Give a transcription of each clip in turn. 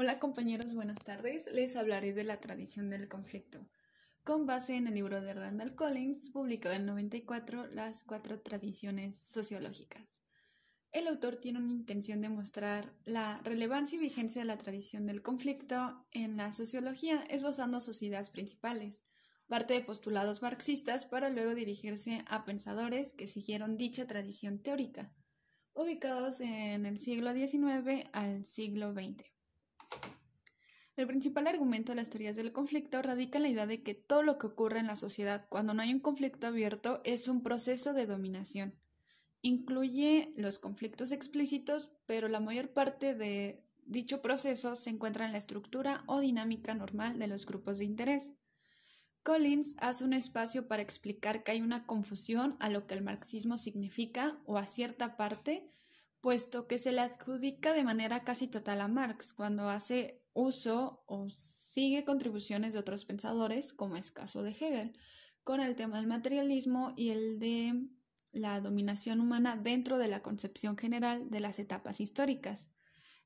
Hola compañeros, buenas tardes. Les hablaré de la tradición del conflicto. Con base en el libro de Randall Collins, publicado en 94, Las cuatro tradiciones sociológicas. El autor tiene una intención de mostrar la relevancia y vigencia de la tradición del conflicto en la sociología, esbozando sus ideas principales, parte de postulados marxistas para luego dirigirse a pensadores que siguieron dicha tradición teórica, ubicados en el siglo XIX al siglo XX. El principal argumento de las teorías del conflicto radica en la idea de que todo lo que ocurre en la sociedad cuando no hay un conflicto abierto es un proceso de dominación. Incluye los conflictos explícitos, pero la mayor parte de dicho proceso se encuentra en la estructura o dinámica normal de los grupos de interés. Collins hace un espacio para explicar que hay una confusión a lo que el marxismo significa o a cierta parte puesto que se le adjudica de manera casi total a Marx cuando hace uso o sigue contribuciones de otros pensadores, como es caso de Hegel, con el tema del materialismo y el de la dominación humana dentro de la concepción general de las etapas históricas.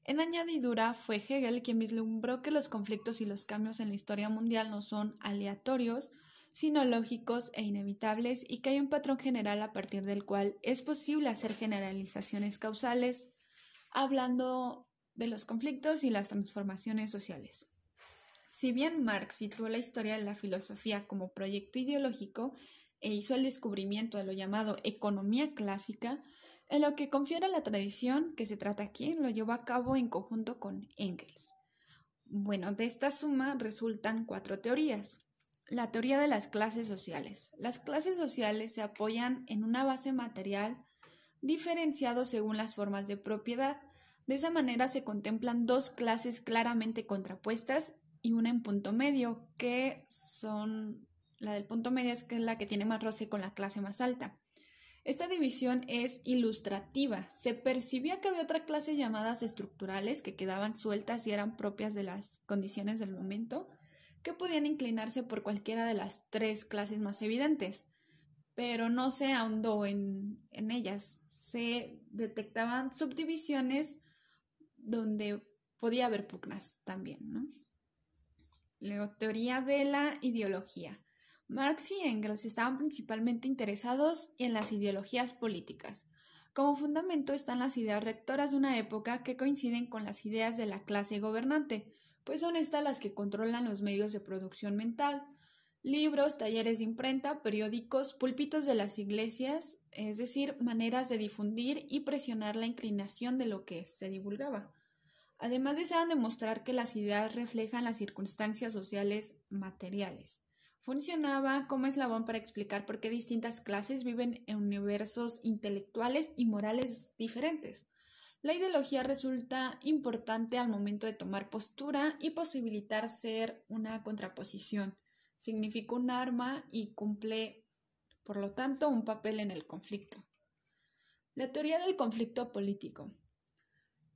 En añadidura, fue Hegel quien vislumbró que los conflictos y los cambios en la historia mundial no son aleatorios, sino lógicos e inevitables y que hay un patrón general a partir del cual es posible hacer generalizaciones causales hablando de los conflictos y las transformaciones sociales. Si bien Marx situó la historia de la filosofía como proyecto ideológico e hizo el descubrimiento de lo llamado economía clásica, en lo que confiere la tradición que se trata aquí lo llevó a cabo en conjunto con Engels. Bueno, de esta suma resultan cuatro teorías. La teoría de las clases sociales. Las clases sociales se apoyan en una base material diferenciado según las formas de propiedad. De esa manera se contemplan dos clases claramente contrapuestas y una en punto medio, que son la del punto medio es que es la que tiene más roce con la clase más alta. Esta división es ilustrativa. Se percibía que había otra clase llamadas estructurales que quedaban sueltas y eran propias de las condiciones del momento que podían inclinarse por cualquiera de las tres clases más evidentes, pero no se ahondó en, en ellas. Se detectaban subdivisiones donde podía haber pugnas también, ¿no? Luego, teoría de la ideología. Marx y Engels estaban principalmente interesados en las ideologías políticas. Como fundamento están las ideas rectoras de una época que coinciden con las ideas de la clase gobernante, pues son estas las que controlan los medios de producción mental, libros, talleres de imprenta, periódicos, púlpitos de las iglesias, es decir, maneras de difundir y presionar la inclinación de lo que se divulgaba. Además desean demostrar que las ideas reflejan las circunstancias sociales materiales. Funcionaba como eslabón para explicar por qué distintas clases viven en universos intelectuales y morales diferentes. La ideología resulta importante al momento de tomar postura y posibilitar ser una contraposición. Significa un arma y cumple, por lo tanto, un papel en el conflicto. La teoría del conflicto político.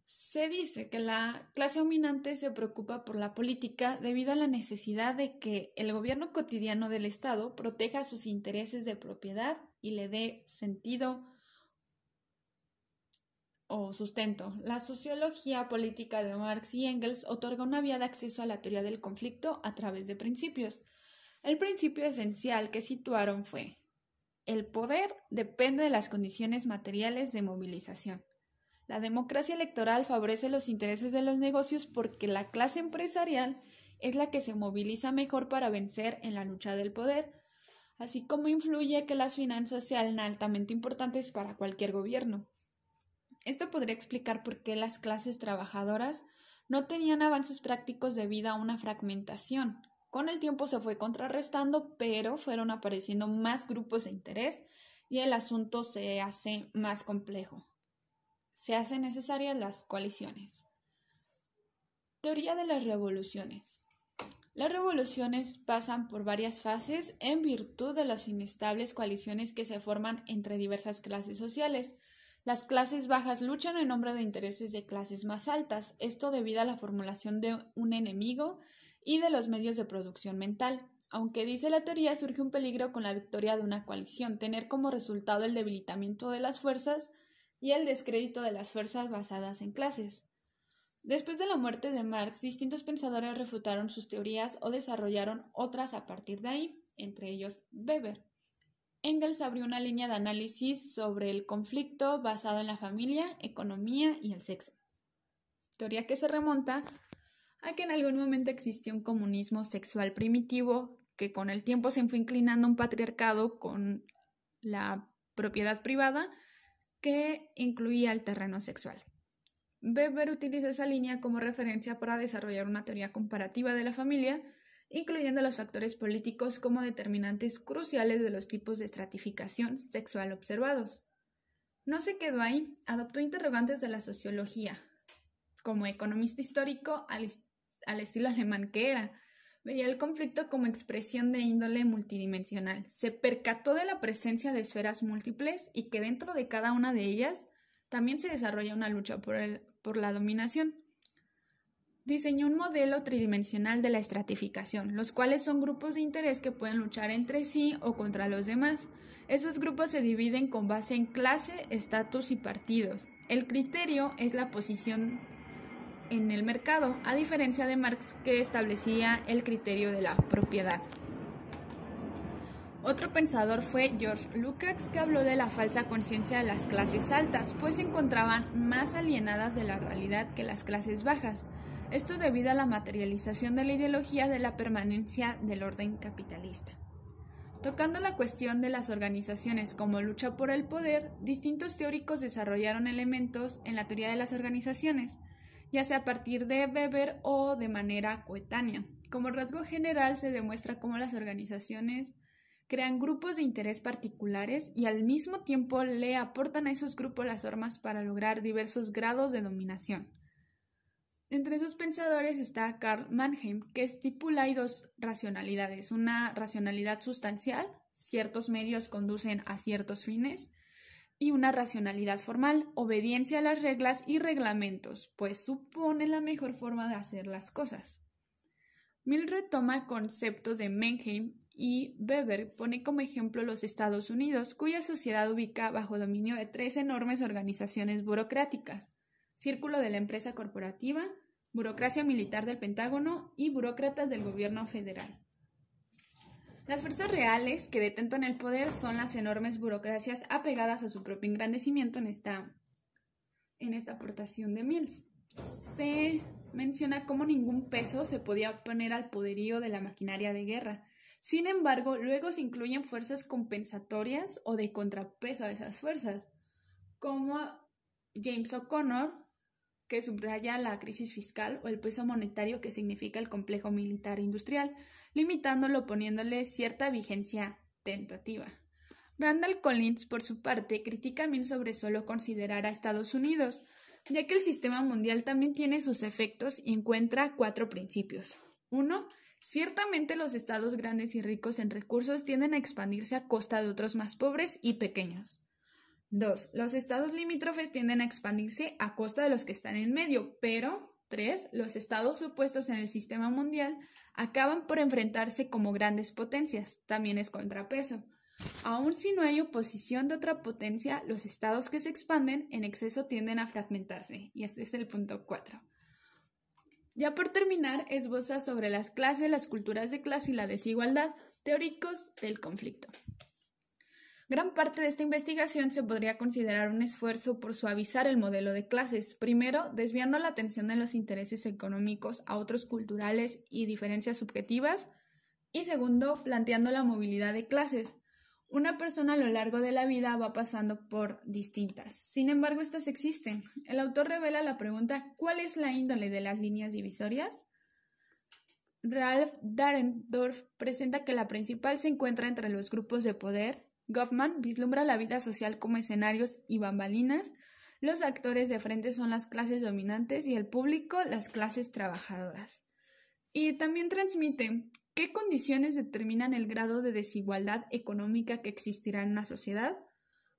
Se dice que la clase dominante se preocupa por la política debido a la necesidad de que el gobierno cotidiano del Estado proteja sus intereses de propiedad y le dé sentido, o sustento. La sociología política de Marx y Engels otorga una vía de acceso a la teoría del conflicto a través de principios. El principio esencial que situaron fue el poder depende de las condiciones materiales de movilización. La democracia electoral favorece los intereses de los negocios porque la clase empresarial es la que se moviliza mejor para vencer en la lucha del poder, así como influye que las finanzas sean altamente importantes para cualquier gobierno. Esto podría explicar por qué las clases trabajadoras no tenían avances prácticos debido a una fragmentación. Con el tiempo se fue contrarrestando, pero fueron apareciendo más grupos de interés y el asunto se hace más complejo. Se hacen necesarias las coaliciones. Teoría de las revoluciones. Las revoluciones pasan por varias fases en virtud de las inestables coaliciones que se forman entre diversas clases sociales. Las clases bajas luchan en nombre de intereses de clases más altas, esto debido a la formulación de un enemigo y de los medios de producción mental. Aunque dice la teoría, surge un peligro con la victoria de una coalición, tener como resultado el debilitamiento de las fuerzas y el descrédito de las fuerzas basadas en clases. Después de la muerte de Marx, distintos pensadores refutaron sus teorías o desarrollaron otras a partir de ahí, entre ellos Weber. Engels abrió una línea de análisis sobre el conflicto basado en la familia, economía y el sexo. Teoría que se remonta a que en algún momento existió un comunismo sexual primitivo que con el tiempo se fue inclinando a un patriarcado con la propiedad privada que incluía el terreno sexual. Weber utiliza esa línea como referencia para desarrollar una teoría comparativa de la familia incluyendo los factores políticos como determinantes cruciales de los tipos de estratificación sexual observados. No se quedó ahí, adoptó interrogantes de la sociología, como economista histórico al, estilo alemán que era, veía el conflicto como expresión de índole multidimensional. Se percató de la presencia de esferas múltiples y que dentro de cada una de ellas también se desarrolla una lucha por la dominación diseñó un modelo tridimensional de la estratificación, los cuales son grupos de interés que pueden luchar entre sí o contra los demás. Esos grupos se dividen con base en clase, estatus y partidos. El criterio es la posición en el mercado, a diferencia de Marx que establecía el criterio de la propiedad. Otro pensador fue George Lukács, que habló de la falsa conciencia de las clases altas, pues se encontraban más alienadas de la realidad que las clases bajas. Esto debido a la materialización de la ideología de la permanencia del orden capitalista. Tocando la cuestión de las organizaciones como lucha por el poder, distintos teóricos desarrollaron elementos en la teoría de las organizaciones, ya sea a partir de Weber o de manera coetánea. Como rasgo general se demuestra cómo las organizaciones crean grupos de interés particulares y al mismo tiempo le aportan a esos grupos las armas para lograr diversos grados de dominación. Entre esos pensadores está Karl Mannheim, que estipula hay dos racionalidades, una racionalidad sustancial, ciertos medios conducen a ciertos fines, y una racionalidad formal, obediencia a las reglas y reglamentos, pues supone la mejor forma de hacer las cosas. Mill retoma conceptos de Mannheim y Weber pone como ejemplo los Estados Unidos, cuya sociedad ubica bajo dominio de tres enormes organizaciones burocráticas. Círculo de la Empresa Corporativa, Burocracia Militar del Pentágono y Burócratas del Gobierno Federal. Las fuerzas reales que detentan el poder son las enormes burocracias apegadas a su propio engrandecimiento en esta, en esta aportación de Mills. Se menciona cómo ningún peso se podía poner al poderío de la maquinaria de guerra. Sin embargo, luego se incluyen fuerzas compensatorias o de contrapeso a esas fuerzas, como James O'Connor que subraya la crisis fiscal o el peso monetario que significa el complejo militar industrial, limitándolo poniéndole cierta vigencia tentativa. Randall Collins, por su parte, critica a sobre solo considerar a Estados Unidos, ya que el sistema mundial también tiene sus efectos y encuentra cuatro principios. Uno, Ciertamente los estados grandes y ricos en recursos tienden a expandirse a costa de otros más pobres y pequeños. Dos, Los estados limítrofes tienden a expandirse a costa de los que están en medio, pero 3. Los estados opuestos en el sistema mundial acaban por enfrentarse como grandes potencias, también es contrapeso. Aun si no hay oposición de otra potencia, los estados que se expanden en exceso tienden a fragmentarse, y este es el punto 4. Ya por terminar, esboza sobre las clases, las culturas de clase y la desigualdad, teóricos del conflicto. Gran parte de esta investigación se podría considerar un esfuerzo por suavizar el modelo de clases, primero desviando la atención de los intereses económicos a otros culturales y diferencias subjetivas, y segundo, planteando la movilidad de clases. Una persona a lo largo de la vida va pasando por distintas. Sin embargo, estas existen. El autor revela la pregunta ¿cuál es la índole de las líneas divisorias? Ralph Darendorf presenta que la principal se encuentra entre los grupos de poder, Goffman vislumbra la vida social como escenarios y bambalinas, los actores de frente son las clases dominantes y el público las clases trabajadoras. Y también transmite qué condiciones determinan el grado de desigualdad económica que existirá en una sociedad,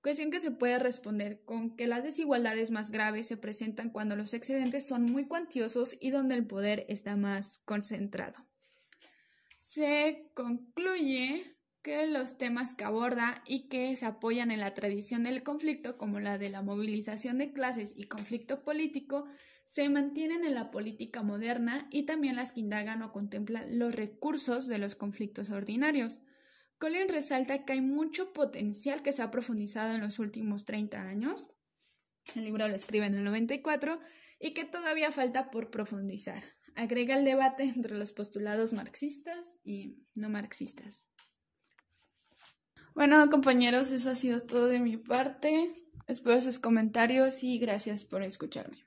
cuestión que se puede responder con que las desigualdades más graves se presentan cuando los excedentes son muy cuantiosos y donde el poder está más concentrado. Se concluye que los temas que aborda y que se apoyan en la tradición del conflicto, como la de la movilización de clases y conflicto político, se mantienen en la política moderna y también las que indagan o contemplan los recursos de los conflictos ordinarios. Colin resalta que hay mucho potencial que se ha profundizado en los últimos 30 años, el libro lo escribe en el 94, y que todavía falta por profundizar. Agrega el debate entre los postulados marxistas y no marxistas. Bueno, compañeros, eso ha sido todo de mi parte. Espero sus comentarios y gracias por escucharme.